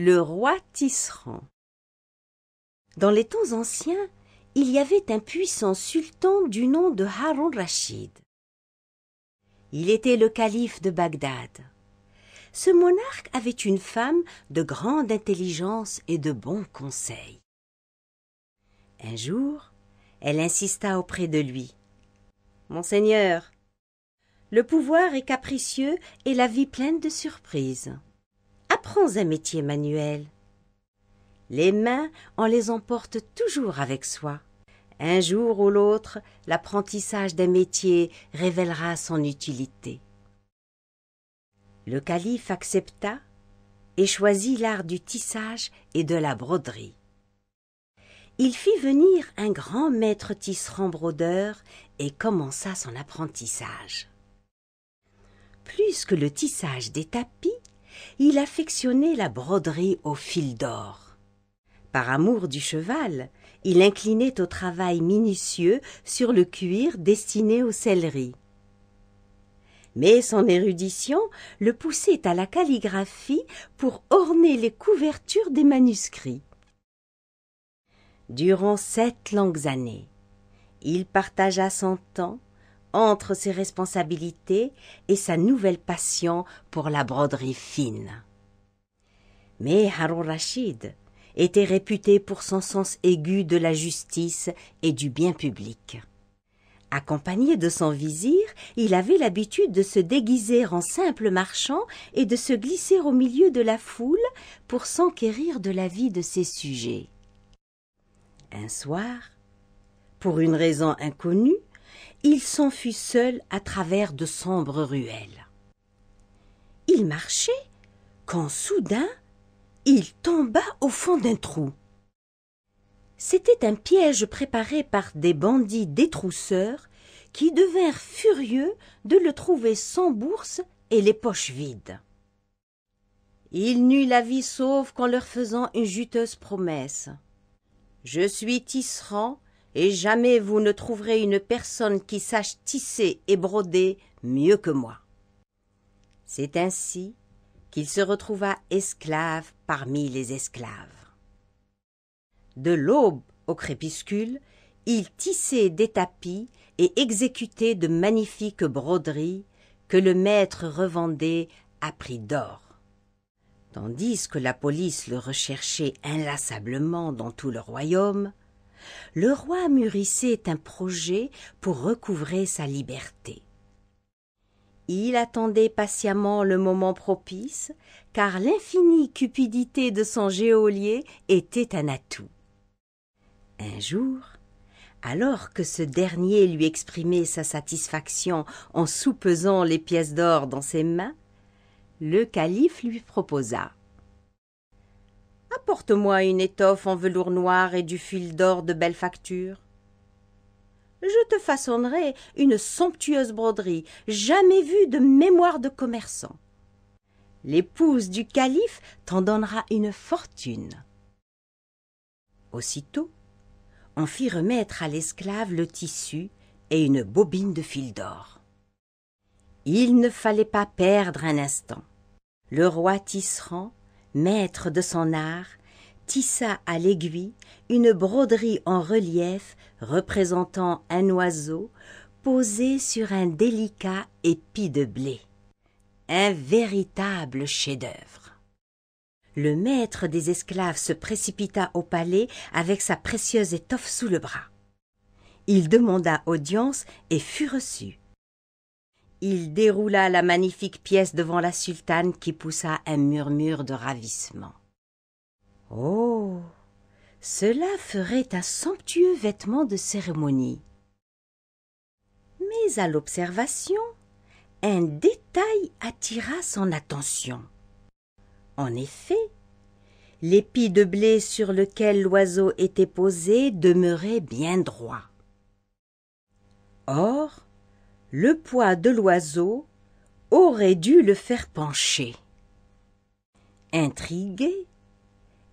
le roi tisserand. Dans les temps anciens, il y avait un puissant sultan du nom de Harun Rachid. Il était le calife de Bagdad. Ce monarque avait une femme de grande intelligence et de bons conseils. Un jour, elle insista auprès de lui. Monseigneur, le pouvoir est capricieux et la vie pleine de surprises. Prends un métier manuel. Les mains, on les emporte toujours avec soi. Un jour ou l'autre, l'apprentissage d'un métier révélera son utilité. Le calife accepta et choisit l'art du tissage et de la broderie. Il fit venir un grand maître tisserand brodeur et commença son apprentissage. Plus que le tissage des tapis, il affectionnait la broderie au fil d'or. Par amour du cheval, il inclinait au travail minutieux sur le cuir destiné aux selleries. Mais son érudition le poussait à la calligraphie pour orner les couvertures des manuscrits. Durant sept longues années, il partagea son temps entre ses responsabilités et sa nouvelle passion pour la broderie fine. Mais Harun Rachid était réputé pour son sens aigu de la justice et du bien public. Accompagné de son vizir, il avait l'habitude de se déguiser en simple marchand et de se glisser au milieu de la foule pour s'enquérir de la vie de ses sujets. Un soir, pour une raison inconnue, il s'enfuit seul à travers de sombres ruelles. Il marchait quand soudain il tomba au fond d'un trou. C'était un piège préparé par des bandits détrousseurs qui devinrent furieux de le trouver sans bourse et les poches vides. Il n'eut la vie sauve qu'en leur faisant une juteuse promesse. Je suis tisserand, et jamais vous ne trouverez une personne qui sache tisser et broder mieux que moi. C'est ainsi qu'il se retrouva esclave parmi les esclaves. De l'aube au crépuscule, il tissait des tapis et exécutait de magnifiques broderies que le maître revendait à prix d'or. Tandis que la police le recherchait inlassablement dans tout le royaume, le roi mûrissait un projet pour recouvrer sa liberté. Il attendait patiemment le moment propice, car l'infinie cupidité de son geôlier était un atout. Un jour, alors que ce dernier lui exprimait sa satisfaction en soupesant les pièces d'or dans ses mains, le calife lui proposa porte moi une étoffe en velours noir et du fil d'or de belle facture. Je te façonnerai une somptueuse broderie, jamais vue de mémoire de commerçant. L'épouse du calife t'en donnera une fortune. Aussitôt, on fit remettre à l'esclave le tissu et une bobine de fil d'or. Il ne fallait pas perdre un instant. Le roi tisserand maître de son art, tissa à l'aiguille une broderie en relief représentant un oiseau posé sur un délicat épi de blé. Un véritable chef-d'œuvre. Le maître des esclaves se précipita au palais avec sa précieuse étoffe sous le bras. Il demanda audience et fut reçu il déroula la magnifique pièce devant la sultane qui poussa un murmure de ravissement. Oh cela ferait un somptueux vêtement de cérémonie. Mais à l'observation, un détail attira son attention. En effet, l'épi de blé sur lequel l'oiseau était posé demeurait bien droit. Or, le poids de l'oiseau aurait dû le faire pencher. Intriguée,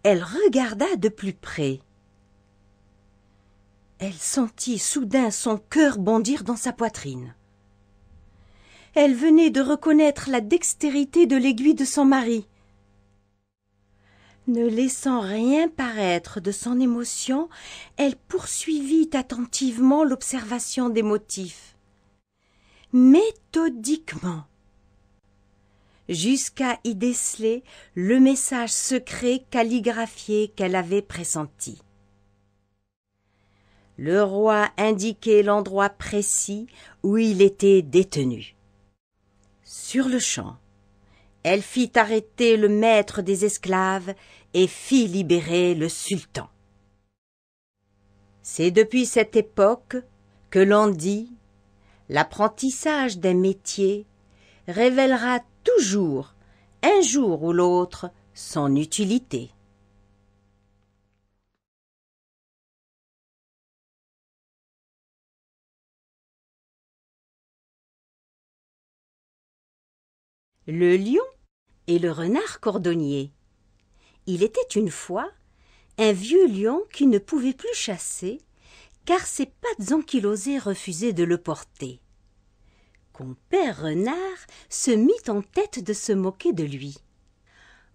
elle regarda de plus près. Elle sentit soudain son cœur bondir dans sa poitrine. Elle venait de reconnaître la dextérité de l'aiguille de son mari. Ne laissant rien paraître de son émotion, elle poursuivit attentivement l'observation des motifs méthodiquement jusqu'à y déceler le message secret calligraphié qu'elle avait pressenti. Le roi indiquait l'endroit précis où il était détenu. Sur le champ, elle fit arrêter le maître des esclaves et fit libérer le sultan. C'est depuis cette époque que l'on dit l'apprentissage d'un métier révélera toujours, un jour ou l'autre, son utilité. Le lion et le renard cordonnier. Il était une fois un vieux lion qui ne pouvait plus chasser car ses pattes ankylosées refusaient de le porter. Compère Renard se mit en tête de se moquer de lui.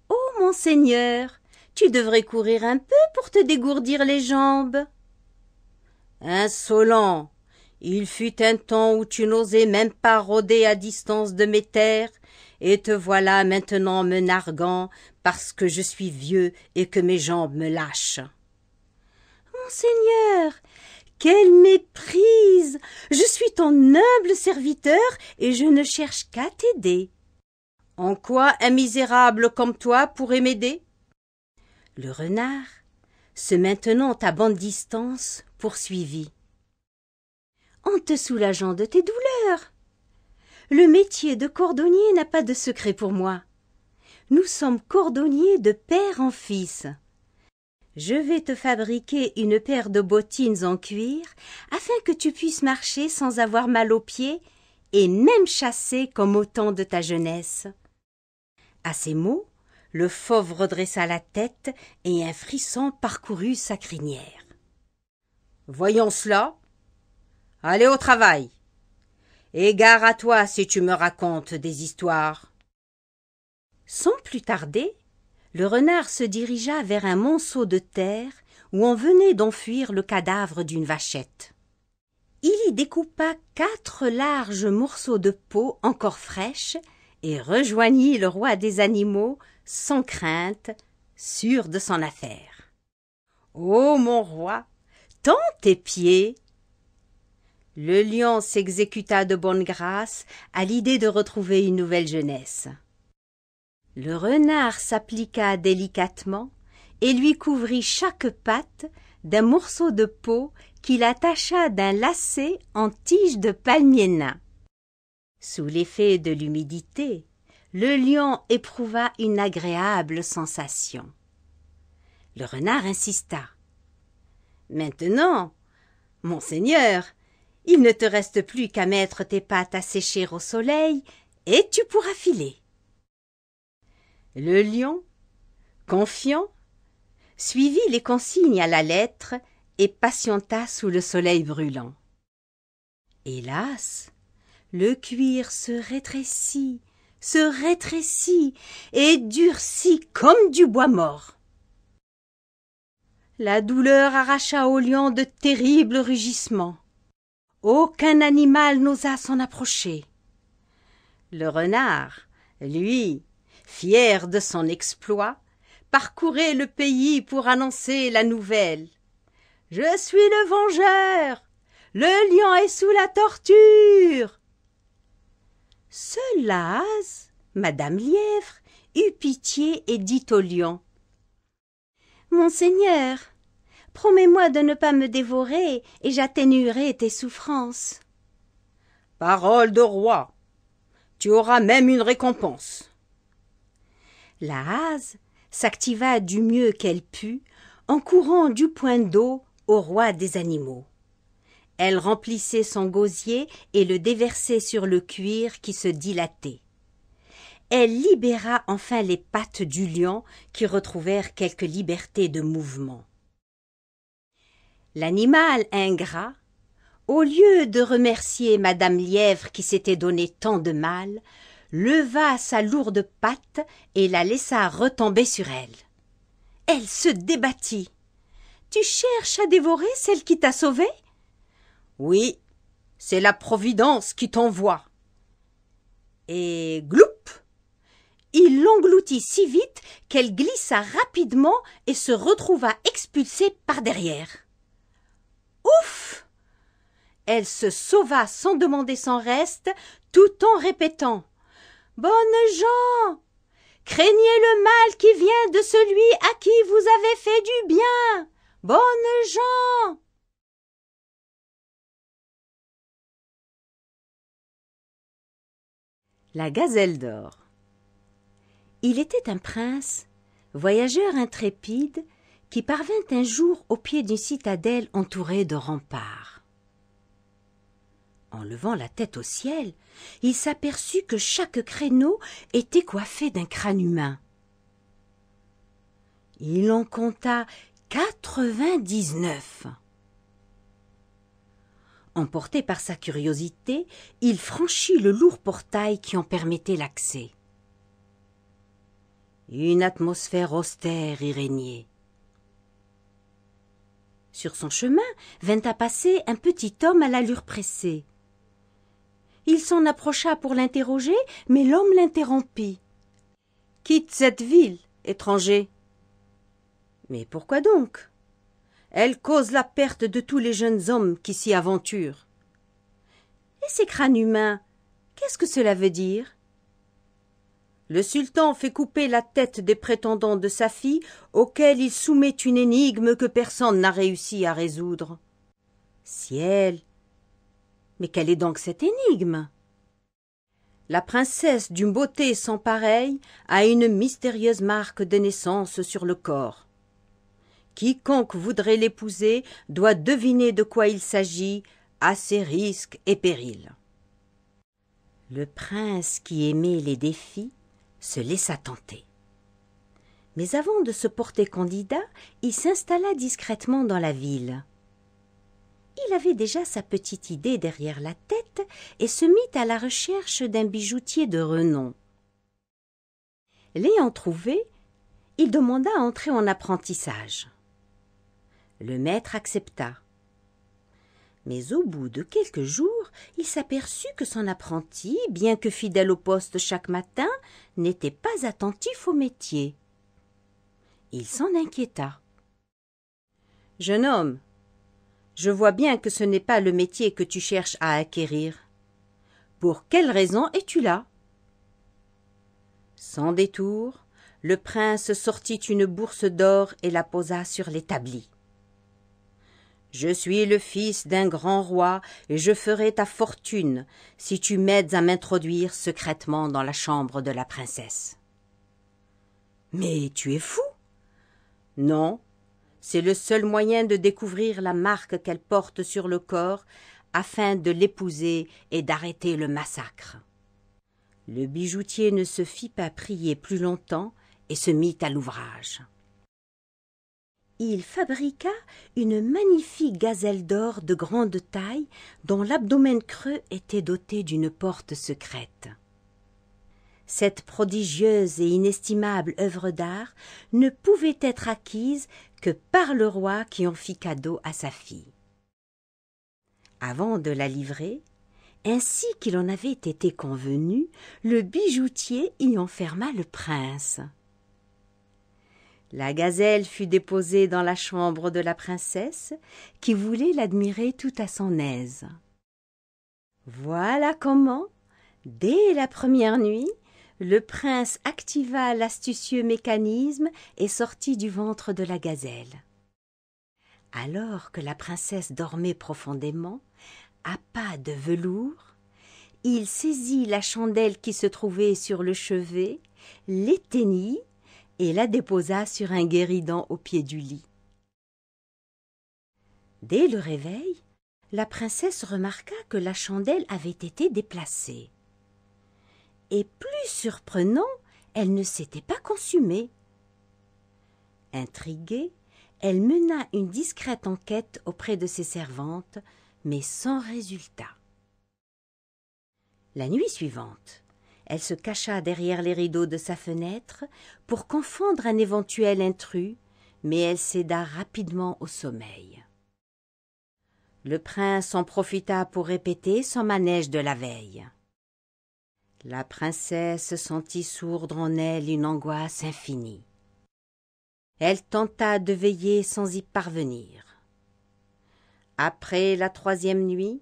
Oh, monseigneur, tu devrais courir un peu pour te dégourdir les jambes. Insolent. Il fut un temps où tu n'osais même pas rôder à distance de mes terres, et te voilà maintenant me narguant parce que je suis vieux et que mes jambes me lâchent. Monseigneur, quelle méprise. Je suis ton humble serviteur, et je ne cherche qu'à t'aider. En quoi un misérable comme toi pourrait m'aider? Le renard, se maintenant à bonne distance, poursuivit. En te soulageant de tes douleurs. Le métier de cordonnier n'a pas de secret pour moi. Nous sommes cordonniers de père en fils. Je vais te fabriquer une paire de bottines en cuir afin que tu puisses marcher sans avoir mal aux pieds et même chasser comme au temps de ta jeunesse. À ces mots, le fauve redressa la tête et un frisson parcourut sa crinière. Voyons cela. Allez au travail. Égare à toi si tu me racontes des histoires. Sans plus tarder, le renard se dirigea vers un monceau de terre où on venait d'enfuir le cadavre d'une vachette. Il y découpa quatre larges morceaux de peau encore fraîches et rejoignit le roi des animaux sans crainte, sûr de son affaire. Ô oh, mon roi, tant tes pieds. Le lion s'exécuta de bonne grâce à l'idée de retrouver une nouvelle jeunesse. Le renard s'appliqua délicatement et lui couvrit chaque patte d'un morceau de peau qu'il attacha d'un lacet en tige de palmier Sous l'effet de l'humidité, le lion éprouva une agréable sensation. Le renard insista. Maintenant, Monseigneur, il ne te reste plus qu'à mettre tes pattes à sécher au soleil, et tu pourras filer. Le lion, confiant, suivit les consignes à la lettre et patienta sous le soleil brûlant. Hélas, le cuir se rétrécit, se rétrécit et durcit comme du bois mort. La douleur arracha au lion de terribles rugissements. Aucun animal n'osa s'en approcher. Le renard, lui, fier de son exploit, parcourait le pays pour annoncer la nouvelle. Je suis le vengeur. Le lion est sous la torture. l'az, madame Lièvre, eut pitié et dit au lion. Monseigneur, promets-moi de ne pas me dévorer et j'atténuerai tes souffrances. Parole de roi, tu auras même une récompense la hase s'activa du mieux qu'elle put en courant du point d'eau au roi des animaux. Elle remplissait son gosier et le déversait sur le cuir qui se dilatait. Elle libéra enfin les pattes du lion qui retrouvèrent quelque liberté de mouvement. L'animal ingrat, au lieu de remercier madame Lièvre qui s'était donné tant de mal, leva sa lourde patte et la laissa retomber sur elle. Elle se débattit. Tu cherches à dévorer celle qui t'a sauvée Oui, c'est la Providence qui t'envoie. Et gloup Il l'engloutit si vite qu'elle glissa rapidement et se retrouva expulsée par derrière. Ouf Elle se sauva sans demander son reste, tout en répétant Bonnes gens, craignez le mal qui vient de celui à qui vous avez fait du bien. Bonnes gens. La gazelle d'or. Il était un prince, voyageur intrépide, qui parvint un jour au pied d'une citadelle entourée de remparts. En levant la tête au ciel, il s'aperçut que chaque créneau était coiffé d'un crâne humain. Il en compta quatre-vingt-dix-neuf. Emporté par sa curiosité, il franchit le lourd portail qui en permettait l'accès. Une atmosphère austère y régnait. Sur son chemin vint à passer un petit homme à l'allure pressée. Il s'en approcha pour l'interroger, mais l'homme l'interrompit. Quitte cette ville, étranger. Mais pourquoi donc? Elle cause la perte de tous les jeunes hommes qui s'y aventurent. Et ces crânes humains, qu'est-ce que cela veut dire Le sultan fait couper la tête des prétendants de sa fille, auxquels il soumet une énigme que personne n'a réussi à résoudre. Ciel mais quelle est donc cette énigme La princesse d'une beauté sans pareille a une mystérieuse marque de naissance sur le corps. Quiconque voudrait l'épouser doit deviner de quoi il s'agit, à ses risques et périls. Le prince qui aimait les défis se laissa tenter. Mais avant de se porter candidat, il s'installa discrètement dans la ville il avait déjà sa petite idée derrière la tête et se mit à la recherche d'un bijoutier de renom. L'ayant trouvé, il demanda à entrer en apprentissage. Le maître accepta. Mais au bout de quelques jours, il s'aperçut que son apprenti, bien que fidèle au poste chaque matin, n'était pas attentif au métier. Il s'en inquiéta. Jeune homme, je vois bien que ce n'est pas le métier que tu cherches à acquérir. Pour quelle raison es-tu là Sans détour, le prince sortit une bourse d'or et la posa sur l'établi. Je suis le fils d'un grand roi et je ferai ta fortune si tu m'aides à m'introduire secrètement dans la chambre de la princesse. Mais tu es fou Non, c'est le seul moyen de découvrir la marque qu'elle porte sur le corps afin de l'épouser et d'arrêter le massacre. Le bijoutier ne se fit pas prier plus longtemps et se mit à l'ouvrage. Il fabriqua une magnifique gazelle d'or de grande taille dont l'abdomen creux était doté d'une porte secrète. Cette prodigieuse et inestimable œuvre d'art ne pouvait être acquise que par le roi qui en fit cadeau à sa fille. Avant de la livrer, ainsi qu'il en avait été convenu, le bijoutier y enferma le prince. La gazelle fut déposée dans la chambre de la princesse, qui voulait l'admirer tout à son aise. Voilà comment, dès la première nuit, le prince activa l'astucieux mécanisme et sortit du ventre de la gazelle. Alors que la princesse dormait profondément, à pas de velours, il saisit la chandelle qui se trouvait sur le chevet, l'éteignit et la déposa sur un guéridon au pied du lit. Dès le réveil, la princesse remarqua que la chandelle avait été déplacée et plus surprenant, elle ne s'était pas consumée. Intriguée, elle mena une discrète enquête auprès de ses servantes, mais sans résultat. La nuit suivante, elle se cacha derrière les rideaux de sa fenêtre pour confondre un éventuel intrus, mais elle céda rapidement au sommeil. Le prince en profita pour répéter son manège de la veille. La princesse sentit sourdre en elle une angoisse infinie. Elle tenta de veiller sans y parvenir. Après la troisième nuit,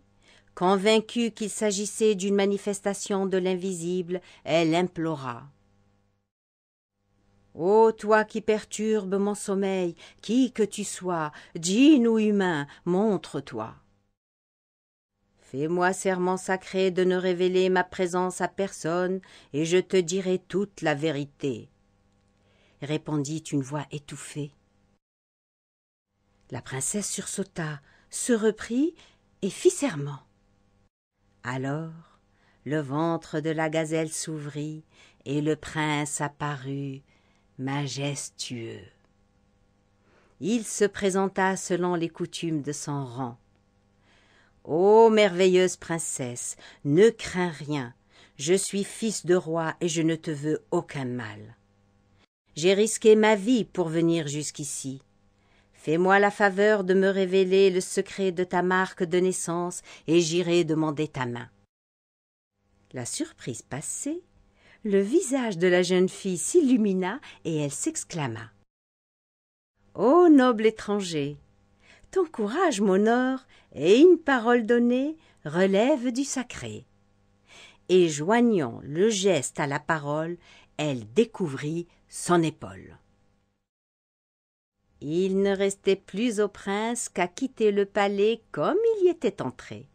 convaincue qu'il s'agissait d'une manifestation de l'invisible, elle implora. Ô toi qui perturbes mon sommeil, qui que tu sois, djinn ou humain, montre-toi. Fais-moi serment sacré de ne révéler ma présence à personne, et je te dirai toute la vérité. répondit une voix étouffée. La princesse sursauta, se reprit et fit serment. Alors le ventre de la gazelle s'ouvrit, et le prince apparut, majestueux. Il se présenta selon les coutumes de son rang. Ô merveilleuse princesse, ne crains rien, je suis fils de roi et je ne te veux aucun mal. J'ai risqué ma vie pour venir jusqu'ici. Fais-moi la faveur de me révéler le secret de ta marque de naissance et j'irai demander ta main. La surprise passée, le visage de la jeune fille s'illumina et elle s'exclama. Ô noble étranger, ton courage m'honore, et une parole donnée relève du sacré. Et joignant le geste à la parole, elle découvrit son épaule. Il ne restait plus au prince qu'à quitter le palais comme il y était entré.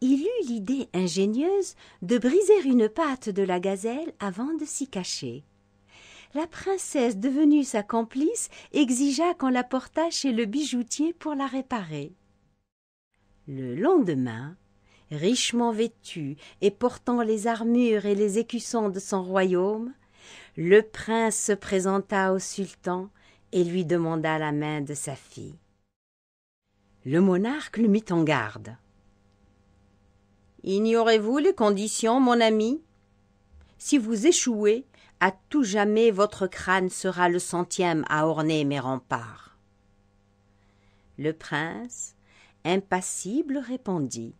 Il eut l'idée ingénieuse de briser une patte de la gazelle avant de s'y cacher la princesse devenue sa complice exigea qu'on la portât chez le bijoutier pour la réparer. Le lendemain, richement vêtu et portant les armures et les écussons de son royaume, le prince se présenta au sultan et lui demanda la main de sa fille. Le monarque le mit en garde. Ignorez-vous les conditions, mon ami Si vous échouez, à tout jamais votre crâne sera le centième à orner mes remparts. Le prince, impassible, répondit.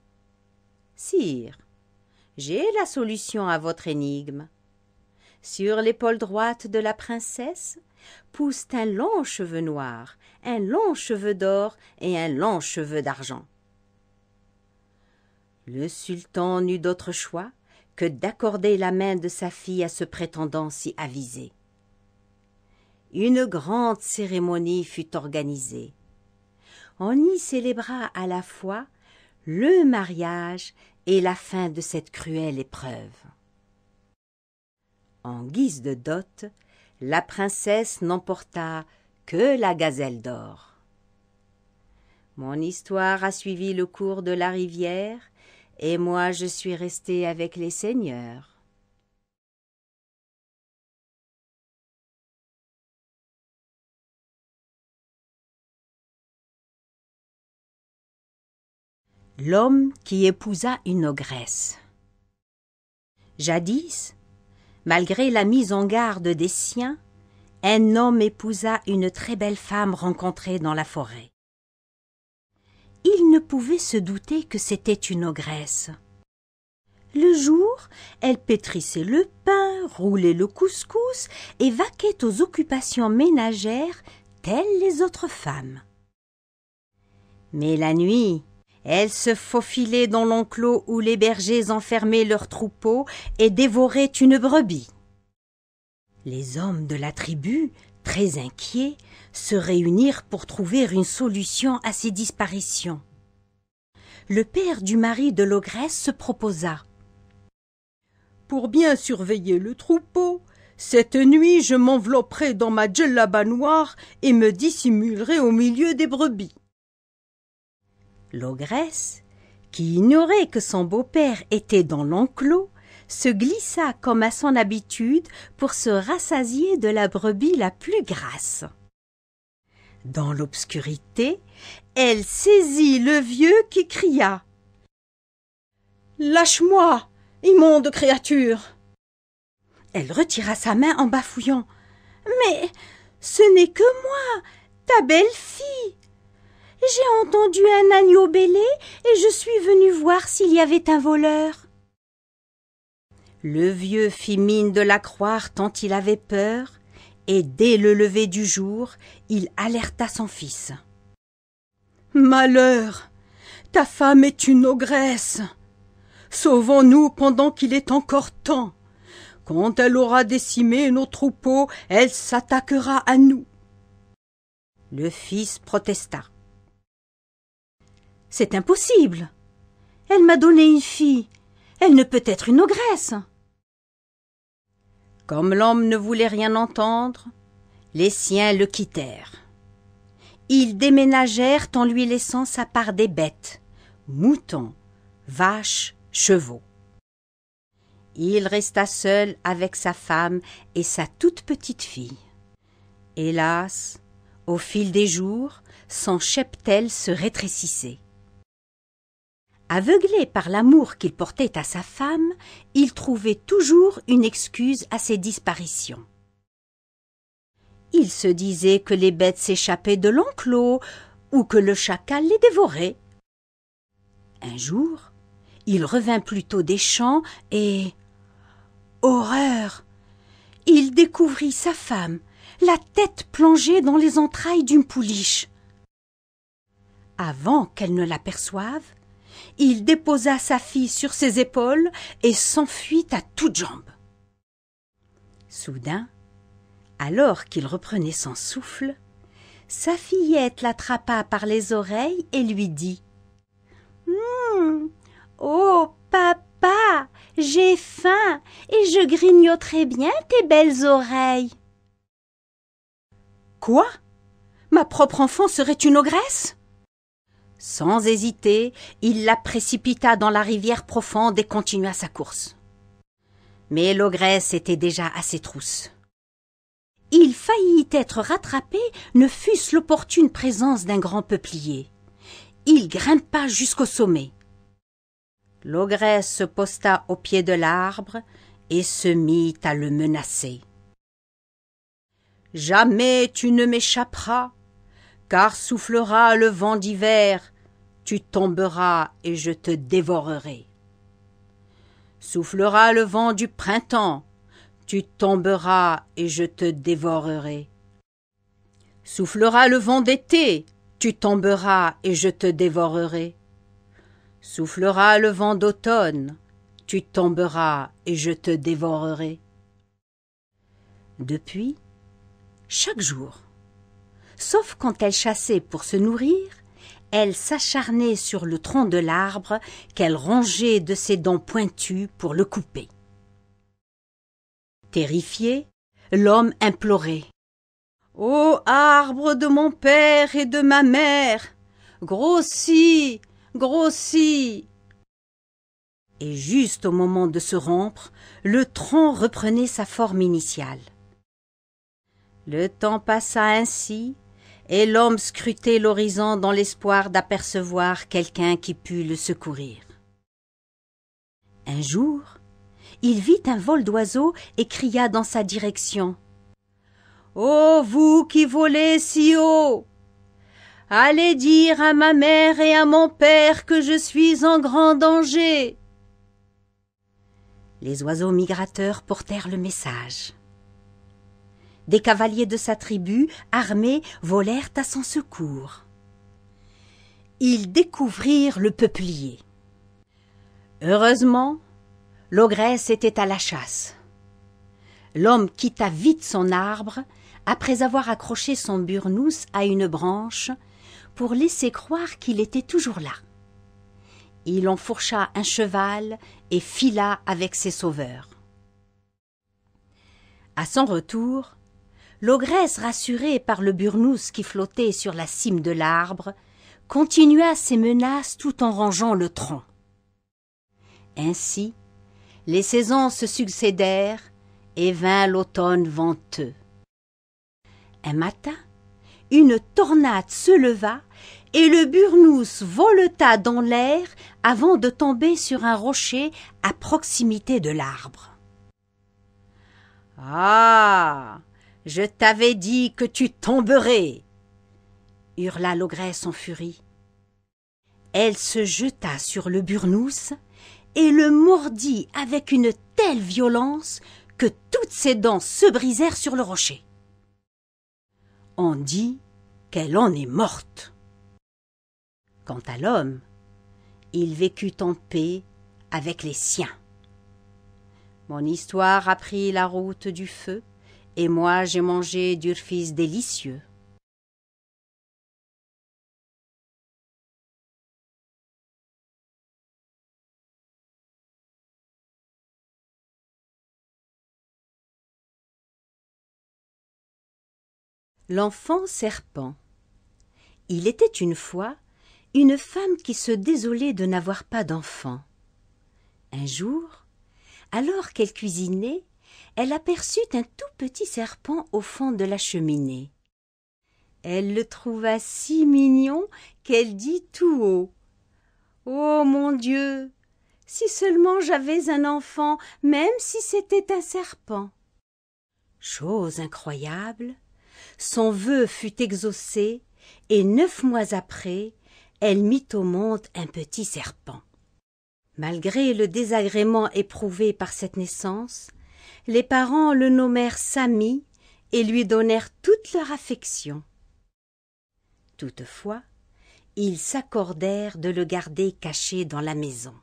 Sire, j'ai la solution à votre énigme. Sur l'épaule droite de la princesse poussent un long cheveu noir, un long cheveu d'or et un long cheveu d'argent. Le sultan n'eut d'autre choix que d'accorder la main de sa fille à ce prétendant si avisé. Une grande cérémonie fut organisée. On y célébra à la fois le mariage et la fin de cette cruelle épreuve. En guise de dot, la princesse n'emporta que la gazelle d'or. Mon histoire a suivi le cours de la rivière et moi je suis resté avec les seigneurs. L'homme qui épousa une ogresse. Jadis, malgré la mise en garde des siens, un homme épousa une très belle femme rencontrée dans la forêt il ne pouvait se douter que c'était une ogresse. Le jour, elle pétrissait le pain, roulait le couscous et vaquait aux occupations ménagères telles les autres femmes. Mais la nuit, elle se faufilait dans l'enclos où les bergers enfermaient leurs troupeaux et dévoraient une brebis. Les hommes de la tribu, très inquiets, se réunir pour trouver une solution à ces disparitions. Le père du mari de l'ogresse se proposa. Pour bien surveiller le troupeau, cette nuit je m'envelopperai dans ma djellaba noire et me dissimulerai au milieu des brebis. L'ogresse, qui ignorait que son beau-père était dans l'enclos, se glissa comme à son habitude pour se rassasier de la brebis la plus grasse. Dans l'obscurité, elle saisit le vieux qui cria Lâche-moi, immonde créature Elle retira sa main en bafouillant Mais ce n'est que moi, ta belle-fille J'ai entendu un agneau bêler et je suis venue voir s'il y avait un voleur. Le vieux fit mine de la croire tant il avait peur, et dès le lever du jour, il alerta son fils. Malheur. Ta femme est une ogresse. Sauvons-nous pendant qu'il est encore temps. Quand elle aura décimé nos troupeaux, elle s'attaquera à nous. Le fils protesta. C'est impossible. Elle m'a donné une fille. Elle ne peut être une ogresse. Comme l'homme ne voulait rien entendre, les siens le quittèrent. Ils déménagèrent en lui laissant sa part des bêtes, moutons, vaches, chevaux. Il resta seul avec sa femme et sa toute petite fille. Hélas, au fil des jours, son cheptel se rétrécissait. Aveuglé par l'amour qu'il portait à sa femme, il trouvait toujours une excuse à ses disparitions. Il se disait que les bêtes s'échappaient de l'enclos ou que le chacal les dévorait. Un jour, il revint plutôt des champs et. Horreur Il découvrit sa femme, la tête plongée dans les entrailles d'une pouliche. Avant qu'elle ne l'aperçoive, il déposa sa fille sur ses épaules et s'enfuit à toutes jambes. Soudain, alors qu'il reprenait son souffle, sa fillette l'attrapa par les oreilles et lui dit hmm, Oh, papa, j'ai faim et je grignoterai bien tes belles oreilles. Quoi Ma propre enfant serait une ogresse Sans hésiter, il la précipita dans la rivière profonde et continua sa course. Mais l'ogresse était déjà à ses trousses il faillit être rattrapé, ne fût-ce l'opportune présence d'un grand peuplier. Il grimpa jusqu'au sommet. L'ogresse se posta au pied de l'arbre et se mit à le menacer. Jamais tu ne m'échapperas, car soufflera le vent d'hiver, tu tomberas et je te dévorerai. Soufflera le vent du printemps, tu tomberas et je te dévorerai. Soufflera le vent d'été, tu tomberas et je te dévorerai. Soufflera le vent d'automne, tu tomberas et je te dévorerai. Depuis, chaque jour, sauf quand elle chassait pour se nourrir, elle s'acharnait sur le tronc de l'arbre qu'elle rongeait de ses dents pointues pour le couper. Terrifié, l'homme implorait. Ô arbre de mon père et de ma mère, grossi, grossi. Et juste au moment de se rompre, le tronc reprenait sa forme initiale. Le temps passa ainsi, et l'homme scrutait l'horizon dans l'espoir d'apercevoir quelqu'un qui pût le secourir. Un jour, il vit un vol d'oiseaux et cria dans sa direction. Ô oh, vous qui volez si haut Allez dire à ma mère et à mon père que je suis en grand danger. Les oiseaux migrateurs portèrent le message. Des cavaliers de sa tribu, armés, volèrent à son secours. Ils découvrirent le peuplier. Heureusement, L'ogresse était à la chasse. L'homme quitta vite son arbre, après avoir accroché son burnous à une branche, pour laisser croire qu'il était toujours là. Il enfourcha un cheval et fila avec ses sauveurs. À son retour, l'ogresse, rassurée par le burnous qui flottait sur la cime de l'arbre, continua ses menaces tout en rangeant le tronc. Ainsi, les saisons se succédèrent et vint l'automne venteux. Un matin, une tornade se leva et le burnous voleta dans l'air avant de tomber sur un rocher à proximité de l'arbre. Ah Je t'avais dit que tu tomberais hurla l'ogresse en furie. Elle se jeta sur le burnous et le mordit avec une telle violence que toutes ses dents se brisèrent sur le rocher. On dit qu'elle en est morte. Quant à l'homme, il vécut en paix avec les siens. Mon histoire a pris la route du feu, et moi j'ai mangé d'urfis délicieux. L'enfant serpent. Il était une fois une femme qui se désolait de n'avoir pas d'enfant. Un jour, alors qu'elle cuisinait, elle aperçut un tout petit serpent au fond de la cheminée. Elle le trouva si mignon qu'elle dit tout haut. Oh. Mon Dieu. Si seulement j'avais un enfant, même si c'était un serpent. Chose incroyable son vœu fut exaucé, et neuf mois après, elle mit au monde un petit serpent. Malgré le désagrément éprouvé par cette naissance, les parents le nommèrent Samy et lui donnèrent toute leur affection. Toutefois, ils s'accordèrent de le garder caché dans la maison.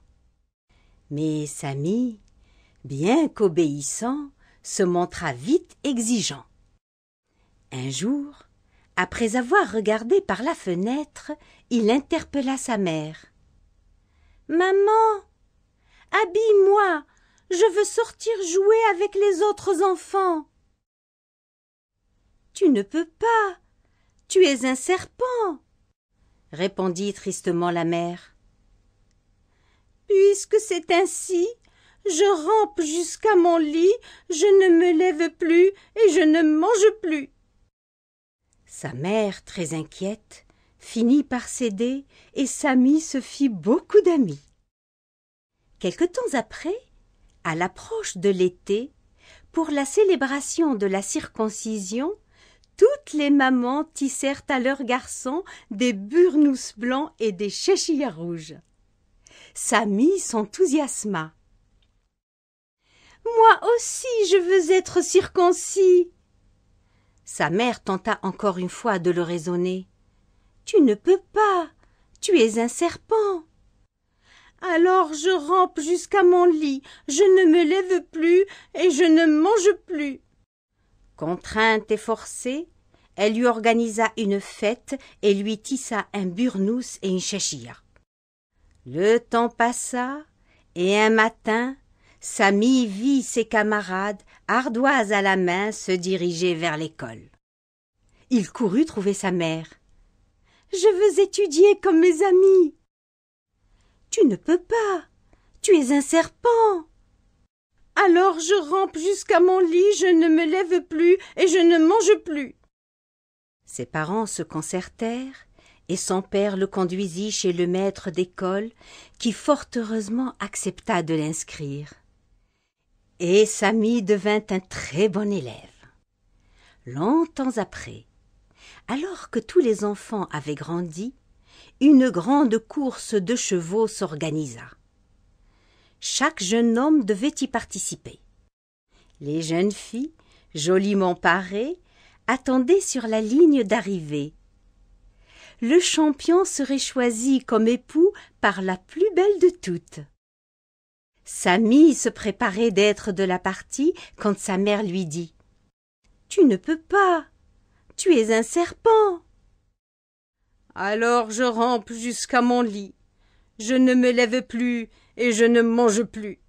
Mais Samy, bien qu'obéissant, se montra vite exigeant. Un jour, après avoir regardé par la fenêtre, il interpella sa mère. Maman, habille-moi, je veux sortir jouer avec les autres enfants. Tu ne peux pas, tu es un serpent, répondit tristement la mère. Puisque c'est ainsi, je rampe jusqu'à mon lit, je ne me lève plus et je ne mange plus. Sa mère, très inquiète, finit par céder et Samy se fit beaucoup d'amis. Quelque temps après, à l'approche de l'été, pour la célébration de la circoncision, toutes les mamans tissèrent à leurs garçons des burnous blancs et des chéchillas rouges. Samy s'enthousiasma. Moi aussi je veux être circoncis. Sa mère tenta encore une fois de le raisonner. Tu ne peux pas. Tu es un serpent. Alors je rampe jusqu'à mon lit, je ne me lève plus et je ne mange plus. Contrainte et forcée, elle lui organisa une fête et lui tissa un burnous et une chachia. Le temps passa, et un matin, Samy vit ses camarades, ardoises à la main, se diriger vers l'école. Il courut trouver sa mère. Je veux étudier comme mes amis. Tu ne peux pas. Tu es un serpent. Alors je rampe jusqu'à mon lit, je ne me lève plus et je ne mange plus. Ses parents se concertèrent, et son père le conduisit chez le maître d'école, qui fort heureusement accepta de l'inscrire et Samy devint un très bon élève. Longtemps après, alors que tous les enfants avaient grandi, une grande course de chevaux s'organisa. Chaque jeune homme devait y participer. Les jeunes filles, joliment parées, attendaient sur la ligne d'arrivée. Le champion serait choisi comme époux par la plus belle de toutes. Samy se préparait d'être de la partie quand sa mère lui dit Tu ne peux pas. Tu es un serpent. Alors je rampe jusqu'à mon lit. Je ne me lève plus et je ne mange plus.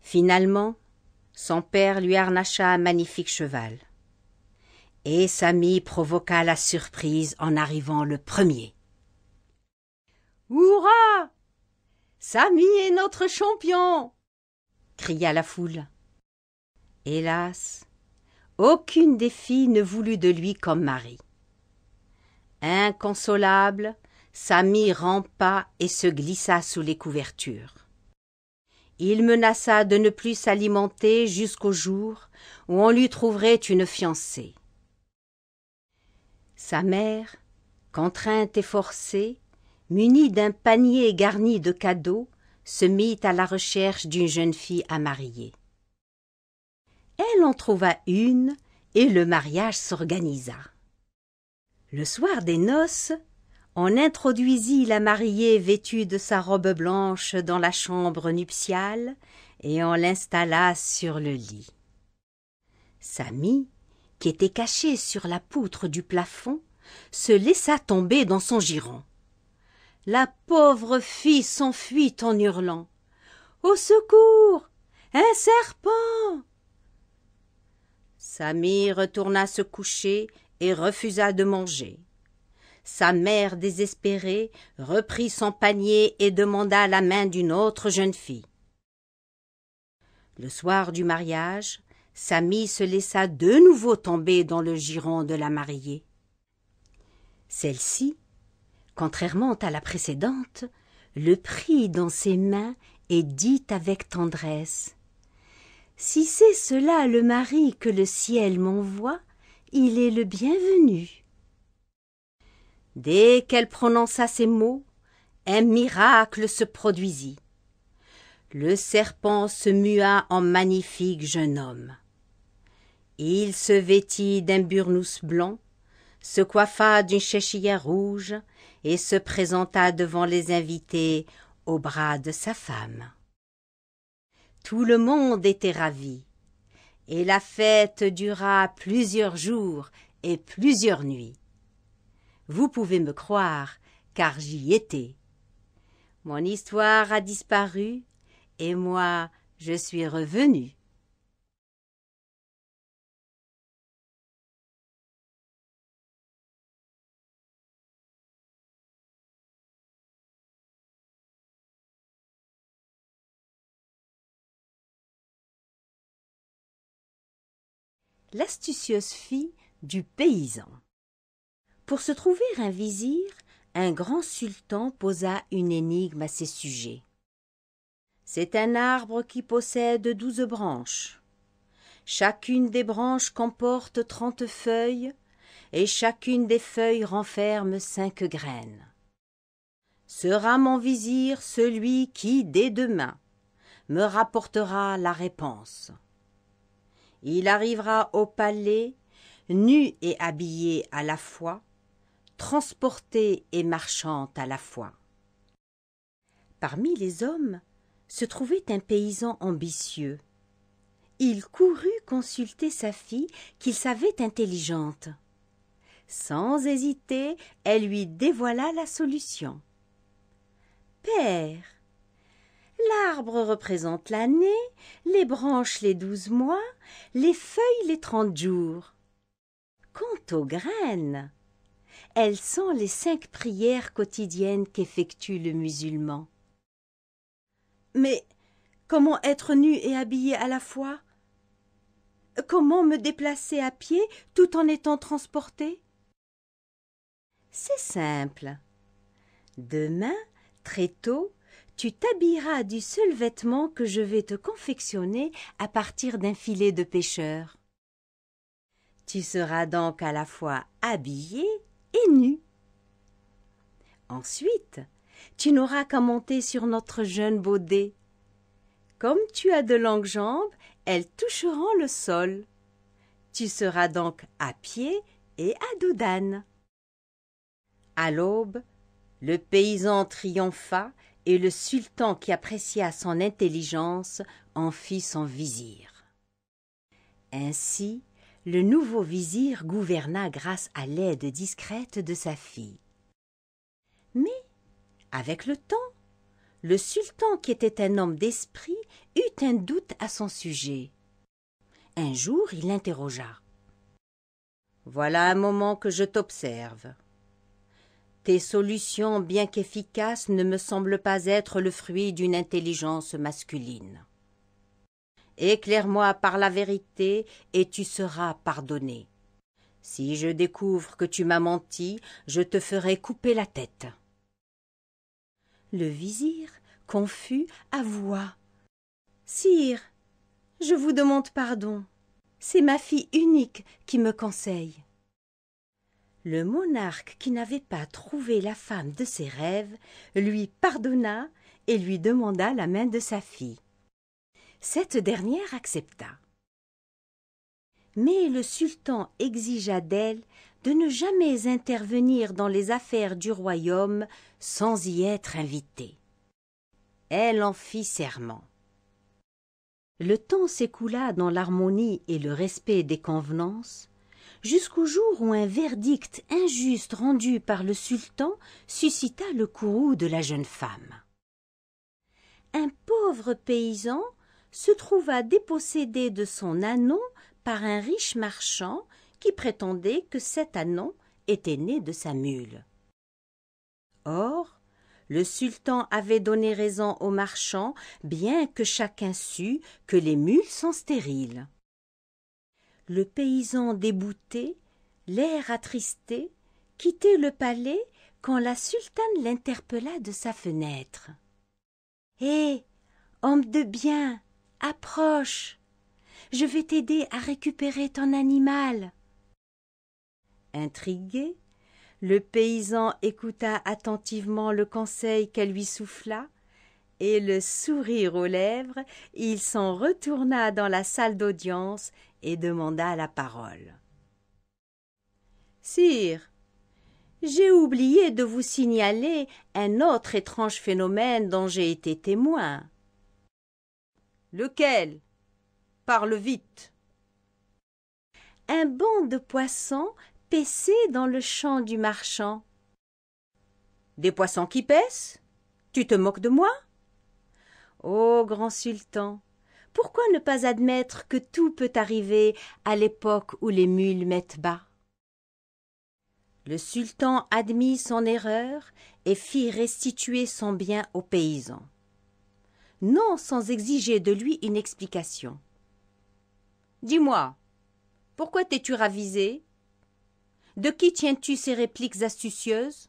Finalement, son père lui harnacha un magnifique cheval. Et Samy provoqua la surprise en arrivant le premier. Hurrah Samy est notre champion cria la foule. Hélas, aucune des filles ne voulut de lui comme mari. Inconsolable, Samy rampa et se glissa sous les couvertures. Il menaça de ne plus s'alimenter jusqu'au jour où on lui trouverait une fiancée. Sa mère, contrainte et forcée, muni d'un panier garni de cadeaux, se mit à la recherche d'une jeune fille à marier. Elle en trouva une et le mariage s'organisa. Le soir des noces, on introduisit la mariée vêtue de sa robe blanche dans la chambre nuptiale et on l'installa sur le lit. Samy, qui était cachée sur la poutre du plafond, se laissa tomber dans son giron la pauvre fille s'enfuit en hurlant. Au secours. Un serpent. Samy retourna se coucher et refusa de manger. Sa mère désespérée reprit son panier et demanda la main d'une autre jeune fille. Le soir du mariage, Samy se laissa de nouveau tomber dans le giron de la mariée. Celle-ci Contrairement à la précédente, le prit dans ses mains et dit avec tendresse Si c'est cela le mari que le ciel m'envoie, il est le bienvenu. Dès qu'elle prononça ces mots, un miracle se produisit. Le serpent se mua en magnifique jeune homme. Il se vêtit d'un burnous blanc, se coiffa d'une chéchia rouge, et se présenta devant les invités au bras de sa femme. Tout le monde était ravi, et la fête dura plusieurs jours et plusieurs nuits. Vous pouvez me croire, car j'y étais. Mon histoire a disparu, et moi je suis revenu. l'astucieuse fille du paysan. Pour se trouver un vizir, un grand sultan posa une énigme à ses sujets. C'est un arbre qui possède douze branches. Chacune des branches comporte trente feuilles, et chacune des feuilles renferme cinq graines. Sera mon vizir celui qui, dès demain, me rapportera la réponse. Il arrivera au palais, nu et habillé à la fois, transporté et marchant à la fois. Parmi les hommes se trouvait un paysan ambitieux. Il courut consulter sa fille qu'il savait intelligente. Sans hésiter, elle lui dévoila la solution. Père, L'arbre représente l'année, les branches les douze mois, les feuilles les trente jours. Quant aux graines, elles sont les cinq prières quotidiennes qu'effectue le musulman. Mais comment être nu et habillé à la fois Comment me déplacer à pied tout en étant transporté C'est simple. Demain, très tôt, tu t'habilleras du seul vêtement que je vais te confectionner à partir d'un filet de pêcheur. Tu seras donc à la fois habillé et nu. Ensuite, tu n'auras qu'à monter sur notre jeune baudet. Comme tu as de longues jambes, elles toucheront le sol. Tu seras donc à pied et à dos À l'aube, le paysan triompha et le sultan qui apprécia son intelligence en fit son vizir. Ainsi, le nouveau vizir gouverna grâce à l'aide discrète de sa fille. Mais, avec le temps, le sultan, qui était un homme d'esprit, eut un doute à son sujet. Un jour, il l'interrogea. Voilà un moment que je t'observe. Tes solutions, bien qu'efficaces, ne me semblent pas être le fruit d'une intelligence masculine. Éclaire-moi par la vérité, et tu seras pardonné. Si je découvre que tu m'as menti, je te ferai couper la tête. Le vizir, confus, avoua. Sire, je vous demande pardon. C'est ma fille unique qui me conseille. Le monarque qui n'avait pas trouvé la femme de ses rêves lui pardonna et lui demanda la main de sa fille. Cette dernière accepta. Mais le sultan exigea d'elle de ne jamais intervenir dans les affaires du royaume sans y être invitée. Elle en fit serment. Le temps s'écoula dans l'harmonie et le respect des convenances, jusqu'au jour où un verdict injuste rendu par le sultan suscita le courroux de la jeune femme. Un pauvre paysan se trouva dépossédé de son anon par un riche marchand qui prétendait que cet anon était né de sa mule. Or, le sultan avait donné raison au marchand, bien que chacun sût que les mules sont stériles le paysan débouté, l'air attristé, quittait le palais quand la sultane l'interpella de sa fenêtre. Hé, eh, homme de bien, approche. Je vais t'aider à récupérer ton animal. Intrigué, le paysan écouta attentivement le conseil qu'elle lui souffla, et le sourire aux lèvres, il s'en retourna dans la salle d'audience et demanda la parole. Sire, j'ai oublié de vous signaler un autre étrange phénomène dont j'ai été témoin. Lequel Parle vite. Un banc de poissons paissait dans le champ du marchand. Des poissons qui pèsent Tu te moques de moi Ô oh, grand sultan, pourquoi ne pas admettre que tout peut arriver à l'époque où les mules mettent bas Le sultan admit son erreur et fit restituer son bien au paysan, non sans exiger de lui une explication. Dis-moi, pourquoi t'es-tu ravisé De qui tiens-tu ces répliques astucieuses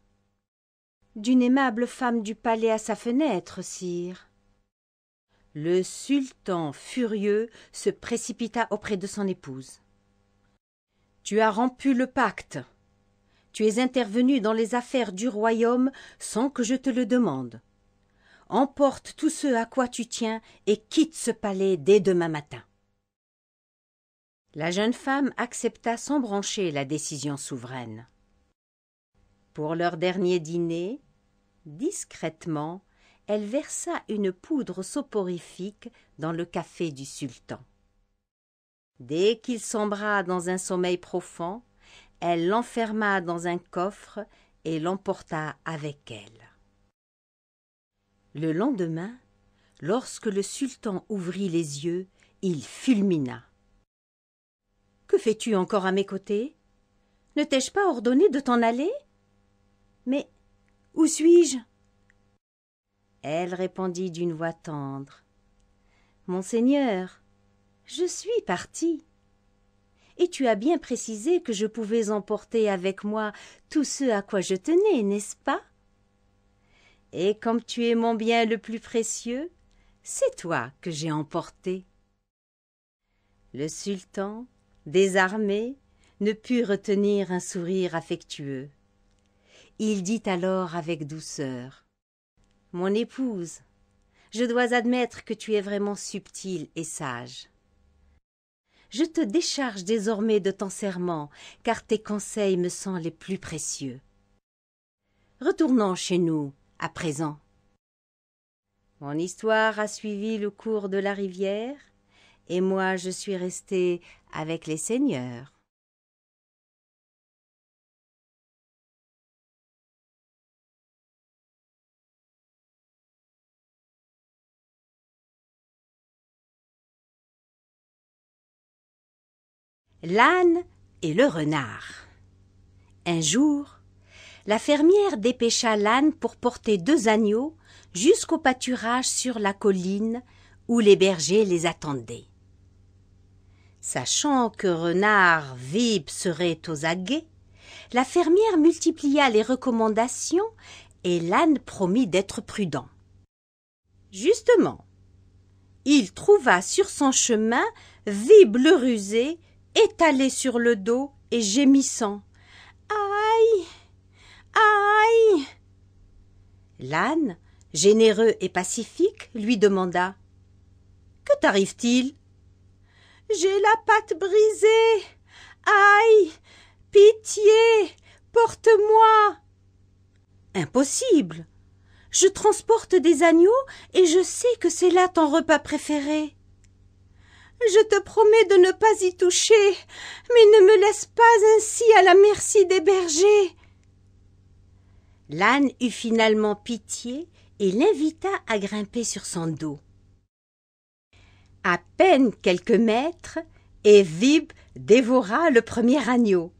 D'une aimable femme du palais à sa fenêtre, sire. Le sultan furieux se précipita auprès de son épouse. Tu as rompu le pacte. Tu es intervenu dans les affaires du royaume sans que je te le demande. Emporte tout ce à quoi tu tiens et quitte ce palais dès demain matin. La jeune femme accepta sans brancher la décision souveraine. Pour leur dernier dîner, discrètement, elle versa une poudre soporifique dans le café du sultan. Dès qu'il sombra dans un sommeil profond, elle l'enferma dans un coffre et l'emporta avec elle. Le lendemain, lorsque le sultan ouvrit les yeux, il fulmina. Que fais-tu encore à mes côtés Ne t'ai-je pas ordonné de t'en aller Mais où suis-je elle répondit d'une voix tendre. Monseigneur, je suis partie. Et tu as bien précisé que je pouvais emporter avec moi tout ce à quoi je tenais, n'est-ce pas Et comme tu es mon bien le plus précieux, c'est toi que j'ai emporté. Le sultan, désarmé, ne put retenir un sourire affectueux. Il dit alors avec douceur mon épouse, je dois admettre que tu es vraiment subtile et sage. Je te décharge désormais de ton serment, car tes conseils me sont les plus précieux. Retournons chez nous, à présent. Mon histoire a suivi le cours de la rivière, et moi je suis restée avec les seigneurs. L'âne et le renard. Un jour, la fermière dépêcha l'âne pour porter deux agneaux jusqu'au pâturage sur la colline où les bergers les attendaient. Sachant que renard Vib serait aux aguets, la fermière multiplia les recommandations et l'âne promit d'être prudent. Justement, il trouva sur son chemin Vib le rusé étalé sur le dos et gémissant. Aïe. Aïe. L'âne, généreux et pacifique, lui demanda. Que t'arrive t-il? J'ai la patte brisée. Aïe. Pitié. Porte moi. Impossible. Je transporte des agneaux et je sais que c'est là ton repas préféré. Je te promets de ne pas y toucher, mais ne me laisse pas ainsi à la merci des bergers. L'âne eut finalement pitié et l'invita à grimper sur son dos. À peine quelques mètres, et dévora le premier agneau.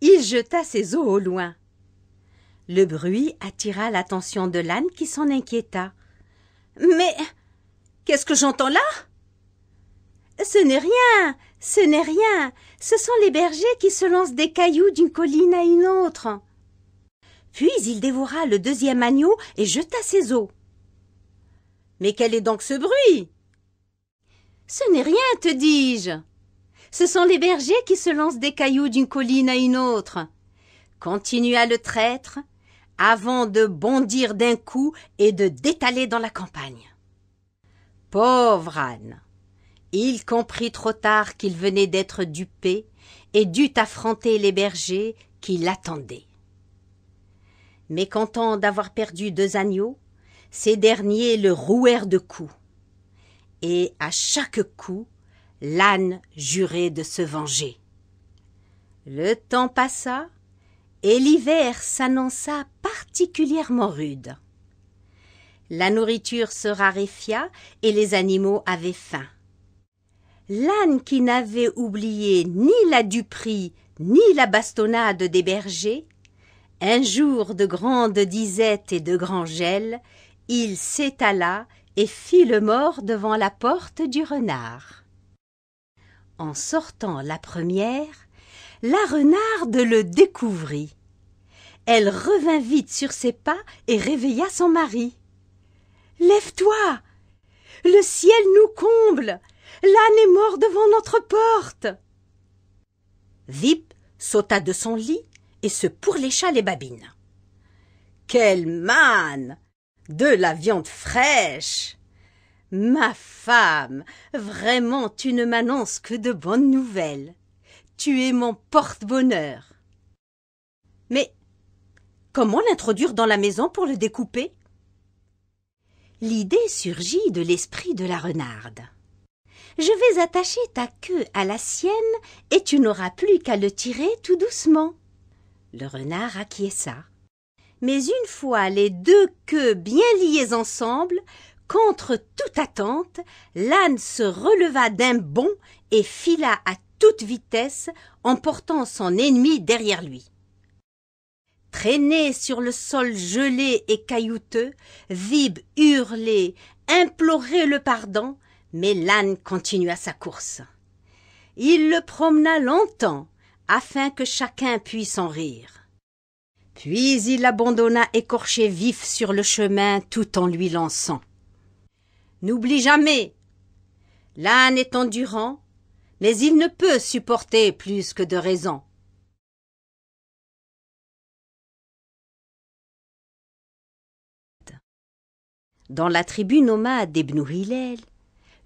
Il jeta ses os au loin. Le bruit attira l'attention de l'âne qui s'en inquiéta. Mais qu'est-ce que j'entends là ce n'est rien. Ce n'est rien. Ce sont les bergers qui se lancent des cailloux d'une colline à une autre. Puis il dévora le deuxième agneau et jeta ses os. Mais quel est donc ce bruit? Ce n'est rien, te dis-je. Ce sont les bergers qui se lancent des cailloux d'une colline à une autre. Continua le traître, avant de bondir d'un coup et de détaler dans la campagne. Pauvre âne. Il comprit trop tard qu'il venait d'être dupé et dut affronter les bergers qui l'attendaient. Mécontent d'avoir perdu deux agneaux, ces derniers le rouèrent de coups. Et à chaque coup, l'âne jurait de se venger. Le temps passa et l'hiver s'annonça particulièrement rude. La nourriture se raréfia et les animaux avaient faim l'âne qui n'avait oublié ni la duperie ni la bastonnade des bergers, un jour de grande disette et de grand gel, il s'étala et fit le mort devant la porte du renard. En sortant la première, la renarde le découvrit. Elle revint vite sur ses pas et réveilla son mari. Lève-toi Le ciel nous comble L'âne est mort devant notre porte. Vip sauta de son lit et se pourlécha les babines. Quel manne. De la viande fraîche. Ma femme. Vraiment tu ne m'annonces que de bonnes nouvelles. Tu es mon porte bonheur. Mais comment l'introduire dans la maison pour le découper? L'idée surgit de l'esprit de la renarde. Je vais attacher ta queue à la sienne et tu n'auras plus qu'à le tirer tout doucement. Le renard acquiesça. Mais une fois les deux queues bien liées ensemble, contre toute attente, l'âne se releva d'un bond et fila à toute vitesse, emportant son ennemi derrière lui. Traîné sur le sol gelé et caillouteux, Vib hurlait, implorait le pardon, mais l'âne continua sa course. Il le promena longtemps, afin que chacun puisse en rire. Puis il l'abandonna écorché vif sur le chemin tout en lui lançant. N'oublie jamais. L'âne est endurant, mais il ne peut supporter plus que de raison. Dans la tribu nomade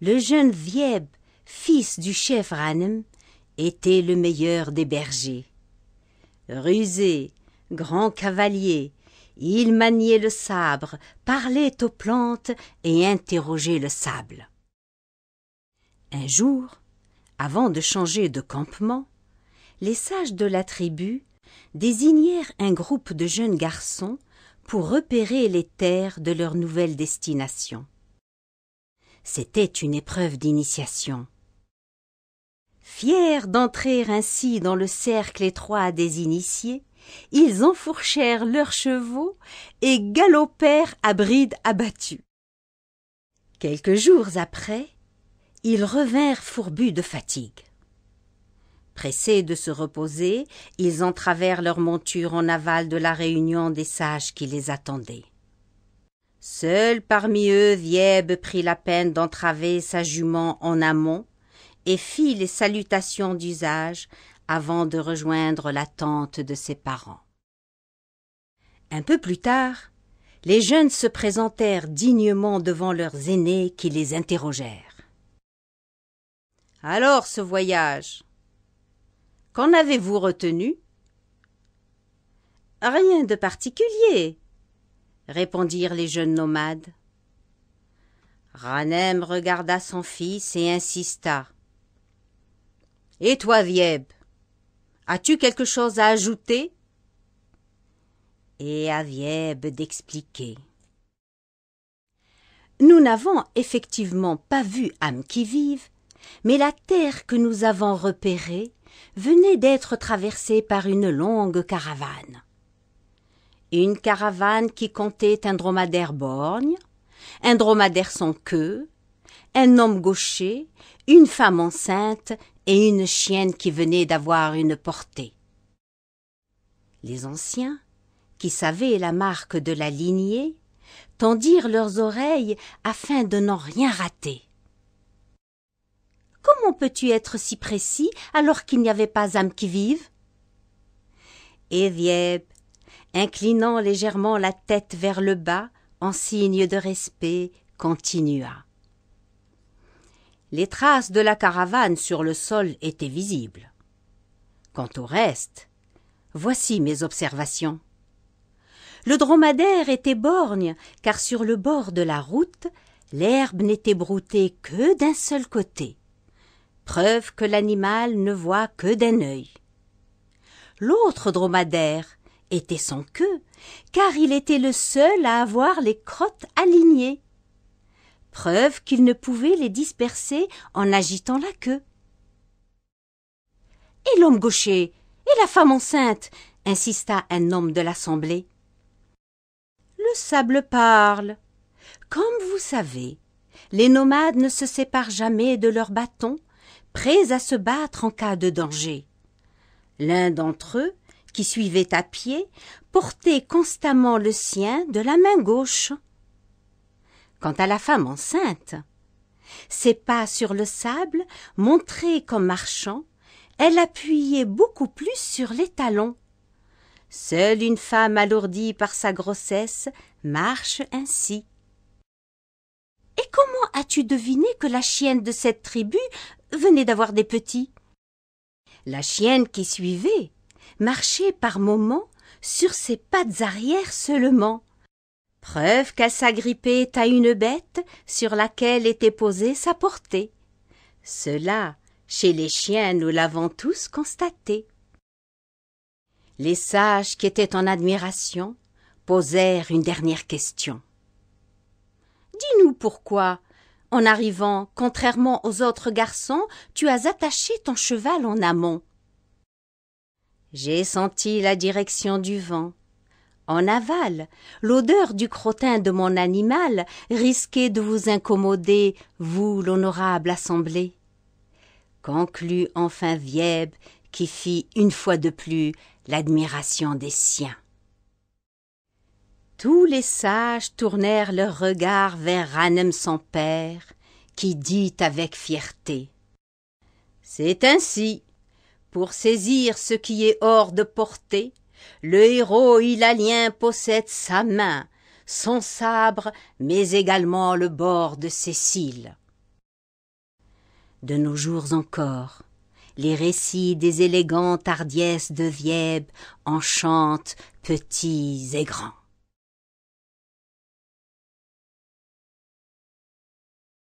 le jeune Vieb, fils du chef Ranem, était le meilleur des bergers. Rusé, grand cavalier, il maniait le sabre, parlait aux plantes et interrogeait le sable. Un jour, avant de changer de campement, les sages de la tribu désignèrent un groupe de jeunes garçons pour repérer les terres de leur nouvelle destination. C'était une épreuve d'initiation. Fiers d'entrer ainsi dans le cercle étroit des initiés, ils enfourchèrent leurs chevaux et galopèrent à bride abattue. Quelques jours après, ils revinrent fourbus de fatigue. Pressés de se reposer, ils entravèrent leur monture en aval de la réunion des sages qui les attendaient. Seul parmi eux, Vièbe prit la peine d'entraver sa jument en amont et fit les salutations d'usage avant de rejoindre la tente de ses parents. Un peu plus tard, les jeunes se présentèrent dignement devant leurs aînés qui les interrogèrent. Alors ce voyage Qu'en avez-vous retenu Rien de particulier, répondirent les jeunes nomades. Ranem regarda son fils et insista. Et toi, Vieb, as-tu quelque chose à ajouter Et à Vieb d'expliquer. Nous n'avons effectivement pas vu âme qui vive, mais la terre que nous avons repérée venait d'être traversée par une longue caravane une caravane qui comptait un dromadaire borgne, un dromadaire sans queue, un homme gaucher, une femme enceinte et une chienne qui venait d'avoir une portée. Les anciens, qui savaient la marque de la lignée, tendirent leurs oreilles afin de n'en rien rater. Comment peux-tu être si précis alors qu'il n'y avait pas âme qui vive eh inclinant légèrement la tête vers le bas en signe de respect, continua. Les traces de la caravane sur le sol étaient visibles. Quant au reste, voici mes observations. Le dromadaire était borgne, car sur le bord de la route, l'herbe n'était broutée que d'un seul côté, preuve que l'animal ne voit que d'un œil. L'autre dromadaire était sans queue, car il était le seul à avoir les crottes alignées. Preuve qu'il ne pouvait les disperser en agitant la queue. Et l'homme gaucher Et la femme enceinte insista un homme de l'assemblée. Le sable parle. Comme vous savez, les nomades ne se séparent jamais de leurs bâtons, prêts à se battre en cas de danger. L'un d'entre eux qui suivait à pied, portait constamment le sien de la main gauche. Quant à la femme enceinte, ses pas sur le sable, montrés comme marchant, elle appuyait beaucoup plus sur les talons. Seule une femme alourdie par sa grossesse marche ainsi. Et comment as-tu deviné que la chienne de cette tribu venait d'avoir des petits La chienne qui suivait marchait par moments sur ses pattes arrière seulement. Preuve qu'elle s'agrippait à une bête sur laquelle était posée sa portée. Cela, chez les chiens, nous l'avons tous constaté. Les sages qui étaient en admiration posèrent une dernière question. Dis-nous pourquoi, en arrivant, contrairement aux autres garçons, tu as attaché ton cheval en amont. J'ai senti la direction du vent. En aval, l'odeur du crottin de mon animal risquait de vous incommoder, vous, l'honorable assemblée. Conclut enfin Vieb, qui fit une fois de plus l'admiration des siens. Tous les sages tournèrent leurs regards vers Ranem son père, qui dit avec fierté C'est ainsi pour saisir ce qui est hors de portée, le héros ilalien possède sa main, son sabre, mais également le bord de ses cils. De nos jours encore, les récits des élégantes hardiesses de Vieb enchantent petits et grands.